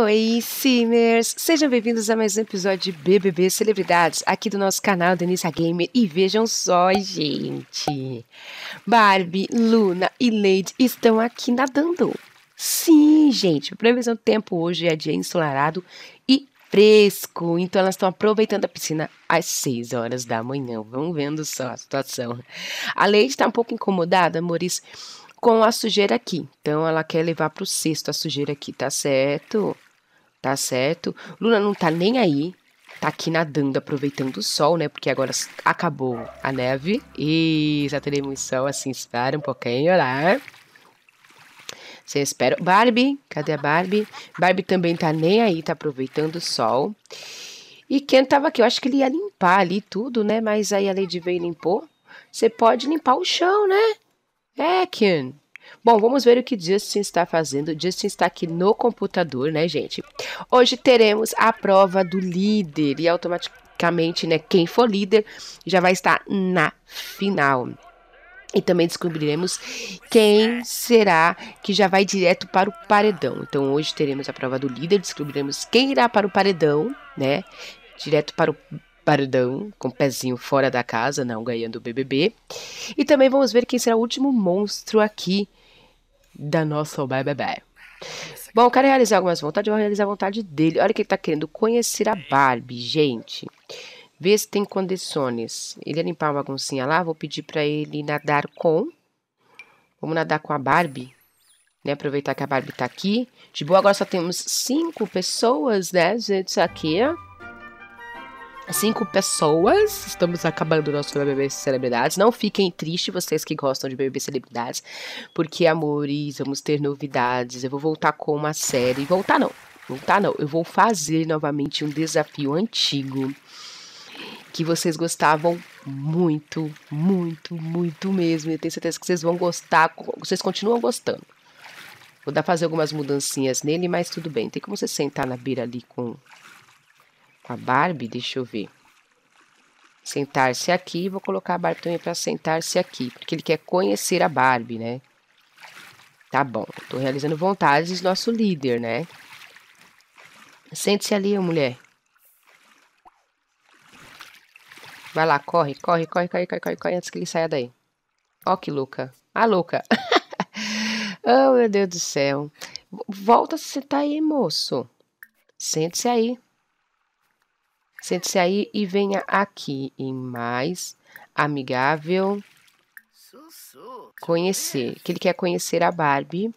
Oi, Simers! Sejam bem-vindos a mais um episódio de BBB Celebridades, aqui do nosso canal Denise Gamer. E vejam só, gente! Barbie, Luna e Lady estão aqui nadando. Sim, gente, a previsão do tempo hoje é dia ensolarado e fresco. Então elas estão aproveitando a piscina às 6 horas da manhã. Vamos vendo só a situação. A Lady está um pouco incomodada, Maurício com a sujeira aqui. Então, ela quer levar para o cesto a sujeira aqui, tá certo? tá certo? Luna não tá nem aí, tá aqui nadando, aproveitando o sol, né? Porque agora acabou a neve e já teremos sol, assim, espera um pouquinho, lá né? Você espera. Barbie, cadê a Barbie? Barbie também tá nem aí, tá aproveitando o sol. E Ken tava aqui, eu acho que ele ia limpar ali tudo, né? Mas aí a Lady veio e limpou. Você pode limpar o chão, né? É, Ken. Bom, vamos ver o que Justin está fazendo. Justin está aqui no computador, né, gente? Hoje teremos a prova do líder e automaticamente, né, quem for líder já vai estar na final. E também descobriremos quem será que já vai direto para o paredão. Então hoje teremos a prova do líder, descobriremos quem irá para o paredão, né? Direto para o paredão, com o pezinho fora da casa, não ganhando o BBB. E também vamos ver quem será o último monstro aqui da nossa bebê. Bom, quero realizar algumas vontades, vou realizar a vontade dele. Olha que ele tá querendo conhecer a é Barbie, gente. Vê se tem condições. Ele ia limpar uma baguncinha lá, vou pedir para ele nadar com. Vamos nadar com a Barbie. Né? Aproveitar que a Barbie tá aqui. De boa, agora só temos cinco pessoas, né, gente, aqui cinco pessoas. Estamos acabando o nosso BBB Celebridades. Não fiquem tristes vocês que gostam de BBB Celebridades, porque, amores, vamos ter novidades. Eu vou voltar com uma série. Voltar não, voltar não. Eu vou fazer novamente um desafio antigo que vocês gostavam muito, muito, muito mesmo. Eu tenho certeza que vocês vão gostar, vocês continuam gostando. Vou dar fazer algumas mudancinhas nele, mas tudo bem. Tem como você sentar na beira ali com com a Barbie, deixa eu ver. Sentar-se aqui, vou colocar a Barbie também para sentar-se aqui, porque ele quer conhecer a Barbie, né? Tá bom, estou realizando vontades do nosso líder, né? Sente-se ali, mulher. Vai lá, corre, corre, corre, corre, corre, corre, corre antes que ele saia daí. Ó que louca. Ah, louca. oh, meu Deus do céu. Volta a sentar aí, moço. Sente-se aí. Sente-se aí e venha aqui em mais amigável conhecer, que ele quer conhecer a Barbie,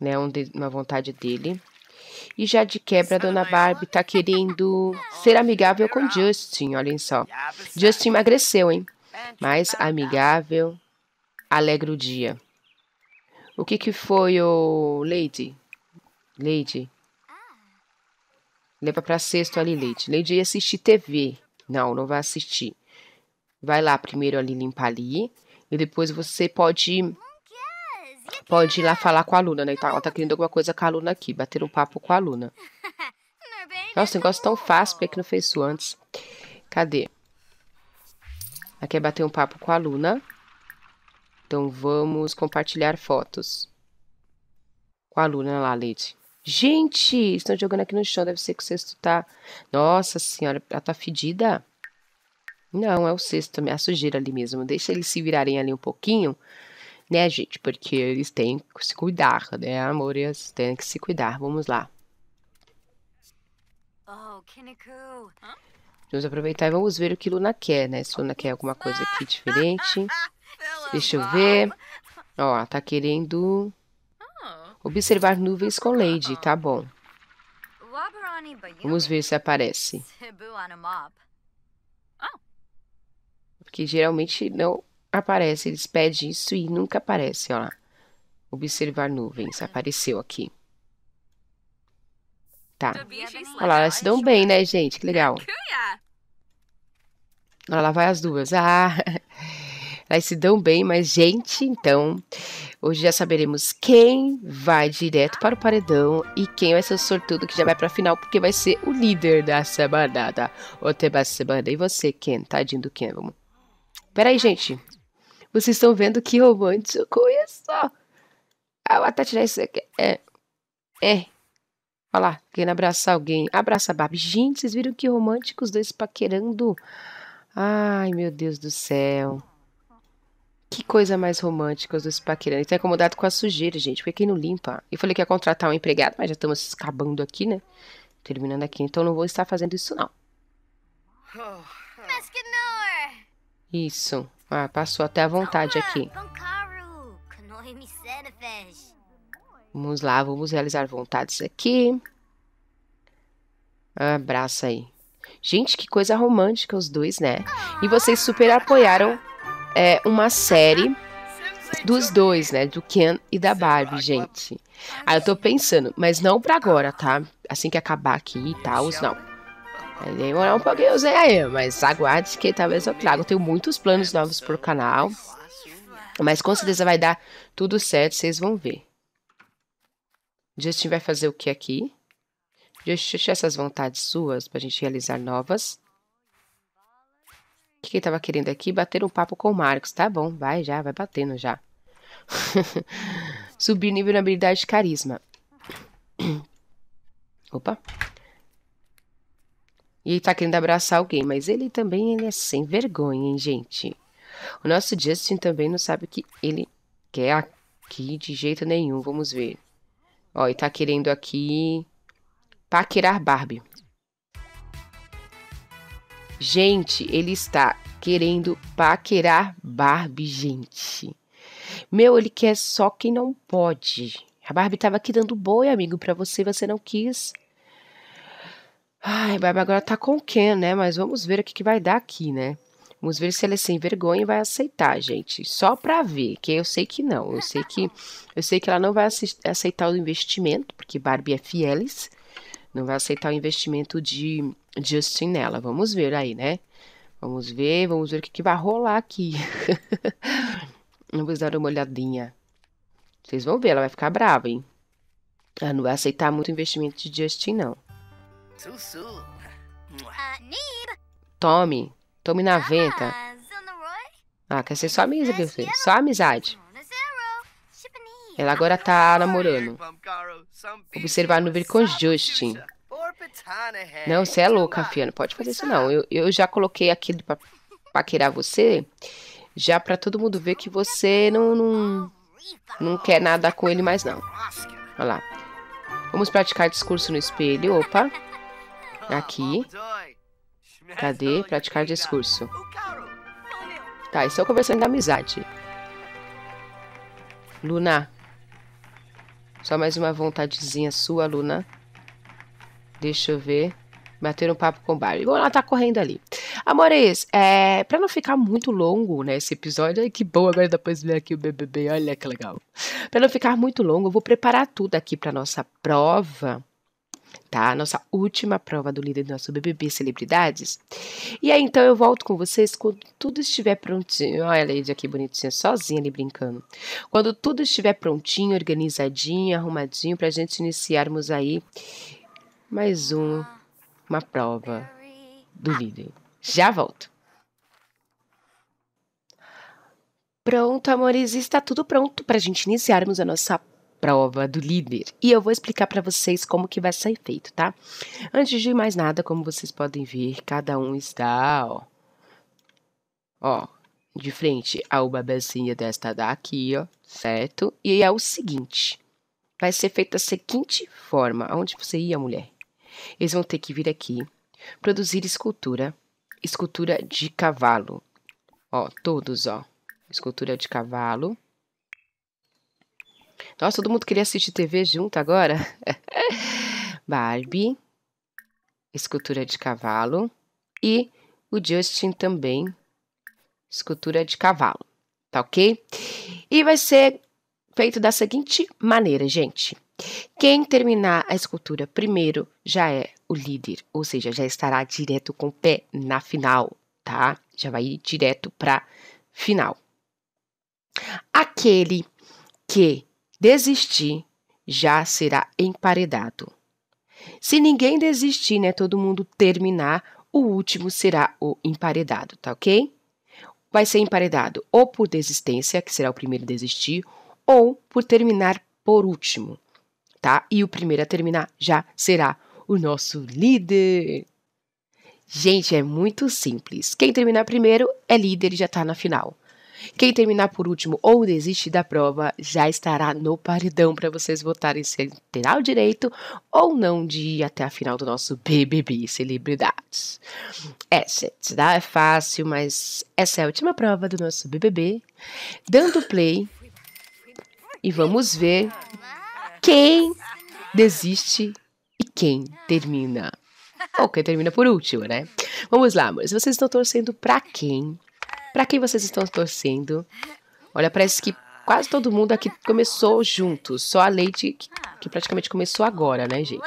né, uma vontade dele. E já de quebra, a dona Barbie tá querendo ser amigável com Justin, olhem só. Justin emagreceu, hein? mais amigável, alegra o dia. O que que foi, o Lady? Lady, Leva para sexto ali, Leite. Leite ia assistir TV. Não, não vai assistir. Vai lá primeiro ali limpar ali. E depois você pode pode ir lá falar com a aluna, né? Tá, ela tá querendo alguma coisa com a aluna aqui, bater um papo com a aluna. Nossa, negócio tão fácil, porque que não fez isso antes? Cadê? Aqui é bater um papo com a aluna. Então vamos compartilhar fotos. Com a aluna lá, Leite. Gente, estão jogando aqui no chão, deve ser que o cesto tá... Nossa senhora, ela tá fedida. Não, é o cesto também, a sujeira ali mesmo. Deixa eles se virarem ali um pouquinho, né, gente? Porque eles têm que se cuidar, né, amor? Eles têm que se cuidar, vamos lá. Oh, vamos aproveitar e vamos ver o que Luna quer, né? Se Luna quer alguma coisa aqui diferente. Deixa eu ver. Ó, tá querendo... Observar nuvens com Lady, tá bom. Vamos ver se aparece. Porque geralmente não aparece, eles pedem isso e nunca aparece, Olha lá. Observar nuvens, apareceu aqui. Tá. Olha lá, elas se dão bem, né, gente? Que legal. Olha lá, vai as duas. Ah, elas se dão bem, mas, gente, então, Hoje já saberemos quem vai direto para o paredão e quem vai ser o sortudo que já vai para a final, porque vai ser o líder da semana, da última semana. E você, quem? Tadinho do quem? vamos. Peraí, gente. Vocês estão vendo que romântico é só. Ah, até tirar isso aqui. É. É. Olha lá, querendo abraçar alguém. Abraça a Barbie. Gente, vocês viram que românticos dois paquerando? Ai, meu Deus do céu. Que coisa mais romântica os dois paquerando. Tá incomodado com a sujeira, gente, porque quem não limpa? Eu falei que ia contratar um empregado, mas já estamos acabando aqui, né? Terminando aqui, então não vou estar fazendo isso, não. Isso. Ah, passou até a vontade aqui. Vamos lá, vamos realizar vontades aqui. Abraça aí. Gente, que coisa romântica os dois, né? E vocês super apoiaram é, uma série dos dois, né? Do Ken e da Barbie, gente. Aí eu tô pensando, mas não pra agora, tá? Assim que acabar aqui e tal, não. Vai demorar um pouquinho, Zé, né, mas aguarde que talvez eu traga. Eu tenho muitos planos novos pro canal. Mas com certeza vai dar tudo certo, vocês vão ver. Justin vai fazer o que aqui? Deixa essas vontades suas pra gente realizar novas. O que ele estava querendo aqui? Bater um papo com o Marcos. Tá bom, vai já, vai batendo já. Subir nível na habilidade de carisma. Opa. E ele tá querendo abraçar alguém, mas ele também ele é sem vergonha, hein, gente? O nosso Justin também não sabe o que ele quer aqui de jeito nenhum. Vamos ver. Ó, ele tá querendo aqui paquerar Barbie. Gente, ele está querendo paquerar Barbie, gente. Meu, ele quer só quem não pode. A Barbie estava aqui dando boi, amigo, para você, você não quis. Ai, Barbie agora tá com quem, né? Mas vamos ver o que, que vai dar aqui, né? Vamos ver se ela é sem vergonha e vai aceitar, gente. Só para ver, que eu sei que não. Eu sei que eu sei que ela não vai aceitar o investimento, porque Barbie é fieles. Não vai aceitar o investimento de Justin nela. Vamos ver aí, né? Vamos ver, vamos ver o que, que vai rolar aqui. vamos dar uma olhadinha. Vocês vão ver, ela vai ficar brava, hein? Ela não vai aceitar muito investimento de Justin, não. Ah, tome, tome na ah, venta. Ah, quer ser só amizade, quer ser só amizade. Ela agora tá namorando. Observar no ver com Justin. Não, você é louca, Fia, pode fazer isso não. Eu, eu já coloquei aquilo pra paquerar você, já pra todo mundo ver que você não, não, não quer nada com ele mais não. Olha lá. Vamos praticar discurso no espelho, opa. Aqui. Cadê? Praticar discurso. Tá, estou conversando da amizade. Luna. Só mais uma vontadezinha sua, Luna. Deixa eu ver. Bater um papo com o Barry. Bom, ela tá correndo ali. Amores, é, pra não ficar muito longo, né, esse episódio, ai, que bom, agora depois ver aqui o BBB, olha que legal. Pra não ficar muito longo, eu vou preparar tudo aqui pra nossa prova, tá? Nossa última prova do líder do nosso BBB Celebridades. E aí, então, eu volto com vocês quando tudo estiver prontinho. Olha a Lady aqui bonitinha, sozinha ali brincando. Quando tudo estiver prontinho, organizadinho, arrumadinho, pra gente iniciarmos aí mais um, uma prova do líder. Já volto. Pronto, amores, está tudo pronto para a gente iniciarmos a nossa prova do líder. E eu vou explicar para vocês como que vai ser feito, tá? Antes de mais nada, como vocês podem ver, cada um está, ó, ó de frente ao babazinha desta daqui, ó, certo? E é o seguinte, vai ser feito da seguinte forma. Aonde você ia, mulher? Eles vão ter que vir aqui, produzir escultura, escultura de cavalo. Ó, todos, ó. Escultura de cavalo. Nossa, todo mundo queria assistir TV junto agora? Barbie, escultura de cavalo. E o Justin também, escultura de cavalo. Tá ok? E vai ser feito da seguinte maneira, gente. Quem terminar a escultura primeiro já é o líder, ou seja, já estará direto com o pé na final, tá? Já vai ir direto para final. Aquele que desistir já será emparedado. Se ninguém desistir, né, todo mundo terminar, o último será o emparedado, tá ok? Vai ser emparedado ou por desistência, que será o primeiro a desistir, ou por terminar por último tá? E o primeiro a terminar já será o nosso líder. Gente, é muito simples. Quem terminar primeiro é líder e já está na final. Quem terminar por último ou desiste da prova já estará no paredão para vocês votarem se terá o direito ou não de ir até a final do nosso BBB Celebridades. É, essa tá? é fácil, mas essa é a última prova do nosso BBB. Dando play e vamos ver quem desiste e quem termina. Ou quem termina por último, né? Vamos lá, amores. Vocês estão torcendo para quem? Para quem vocês estão torcendo? Olha, parece que quase todo mundo aqui começou junto. Só a Leite que, que praticamente começou agora, né, gente?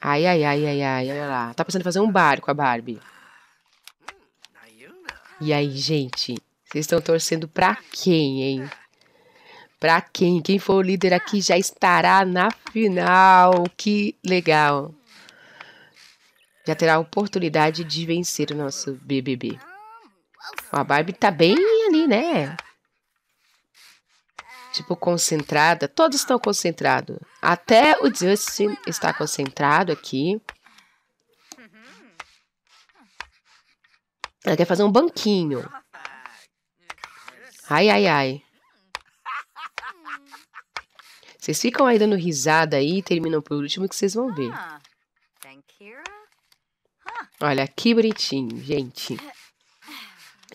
Ai, ai, ai, ai, ai, olha lá. Tá pensando em fazer um barco a Barbie. E aí, gente? Vocês estão torcendo pra quem, hein? para quem? Quem for o líder aqui já estará na final. Que legal! Já terá a oportunidade de vencer o nosso BBB. A Barbie tá bem ali, né? Tipo, concentrada. Todos estão concentrados. Até o Justin está concentrado aqui. Ela quer fazer um banquinho. Ai, ai, ai. Vocês ficam aí dando risada aí e terminam por último que vocês vão ver. Ah, Olha que bonitinho, gente.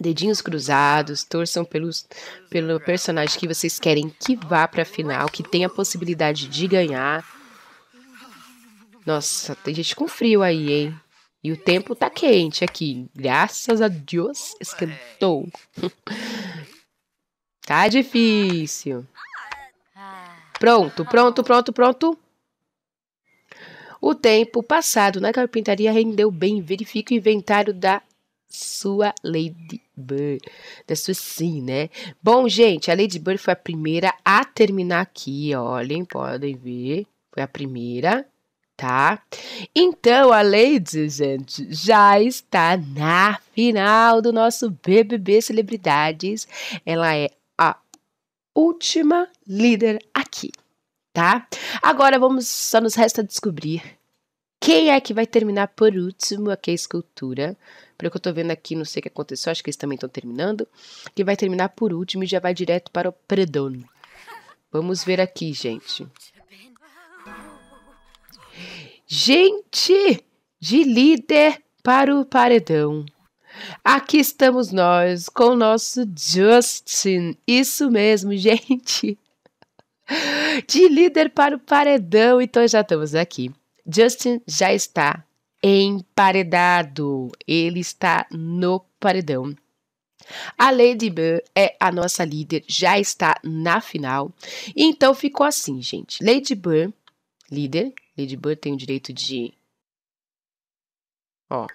Dedinhos cruzados, torçam pelos, pelo personagem que vocês querem que vá pra final, que tenha a possibilidade de ganhar. Nossa, tem gente com frio aí, hein? E o tempo tá quente aqui. Graças a Deus esquentou. tá difícil. Pronto, pronto, pronto, pronto. O tempo passado na carpintaria rendeu bem. Verifique o inventário da sua Lady Bird. Da sua sim, né? Bom, gente, a Lady Bird foi a primeira a terminar aqui. Olhem, podem ver. Foi a primeira, tá? Então, a Lady, gente, já está na final do nosso BBB Celebridades. Ela é última líder aqui, tá? Agora vamos, só nos resta descobrir quem é que vai terminar por último aqui a escultura? Pelo que eu tô vendo aqui, não sei o que aconteceu, acho que eles também estão terminando. Que vai terminar por último e já vai direto para o predono. Vamos ver aqui, gente. Gente! De líder para o paredão. Aqui estamos nós com o nosso Justin. Isso mesmo, gente. De líder para o paredão, então já estamos aqui. Justin já está emparedado. Ele está no paredão. A Lady Bird é a nossa líder, já está na final. Então ficou assim, gente. Lady Bird, líder, Lady Bird tem o direito de ó,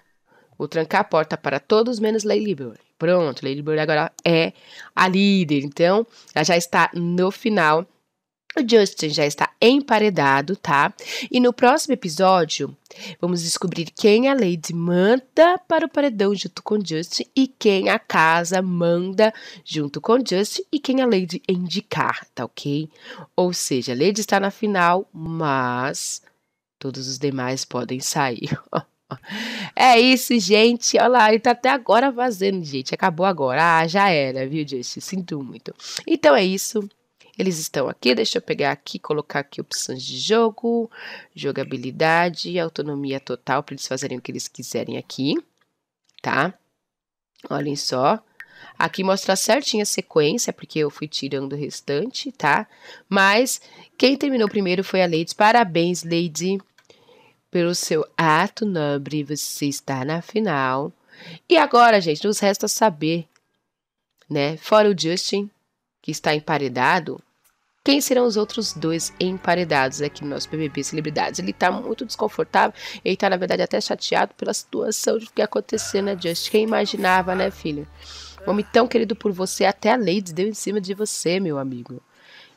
Vou trancar a porta para todos menos Lady Bird. Pronto, Lady Bird agora é a líder. Então, ela já está no final. O Justin já está emparedado, tá? E no próximo episódio, vamos descobrir quem a Lady manda para o paredão junto com Justin e quem a casa manda junto com Justin e quem a Lady indicar, tá ok? Ou seja, a Lady está na final, mas todos os demais podem sair. É isso, gente. Olha lá, ele tá até agora vazando, gente. Acabou agora. Ah, já era, viu, Justin? Sinto muito. Então é isso. Eles estão aqui. Deixa eu pegar aqui, colocar aqui opções de jogo, jogabilidade, autonomia total para eles fazerem o que eles quiserem aqui, tá? Olhem só. Aqui mostra certinho a sequência, porque eu fui tirando o restante, tá? Mas quem terminou primeiro foi a Lady. Parabéns, Lady pelo seu ato nobre, você está na final. E agora, gente, nos resta saber, né? Fora o Justin, que está emparedado, quem serão os outros dois emparedados aqui no nosso BBB Celebridades? Ele tá muito desconfortável, ele tá, na verdade, até chateado pela situação de que aconteceu, né, Justin? Quem imaginava, né, filho? homem tão querido por você, até a Lady deu em cima de você, meu amigo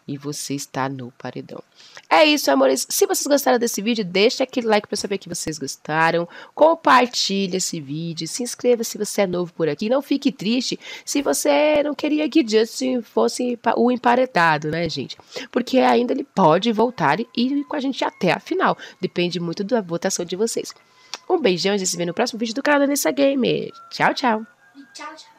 e você está no paredão. É isso, amores. Se vocês gostaram desse vídeo, deixa aquele like para saber que vocês gostaram. Compartilhe esse vídeo. Se inscreva se você é novo por aqui. Não fique triste se você não queria que Justin fosse o emparedado, né, gente? Porque ainda ele pode voltar e ir com a gente até a final. Depende muito da votação de vocês. Um beijão e a gente se vê no próximo vídeo do canal da Nessa Gamer. Tchau, tchau. tchau, tchau.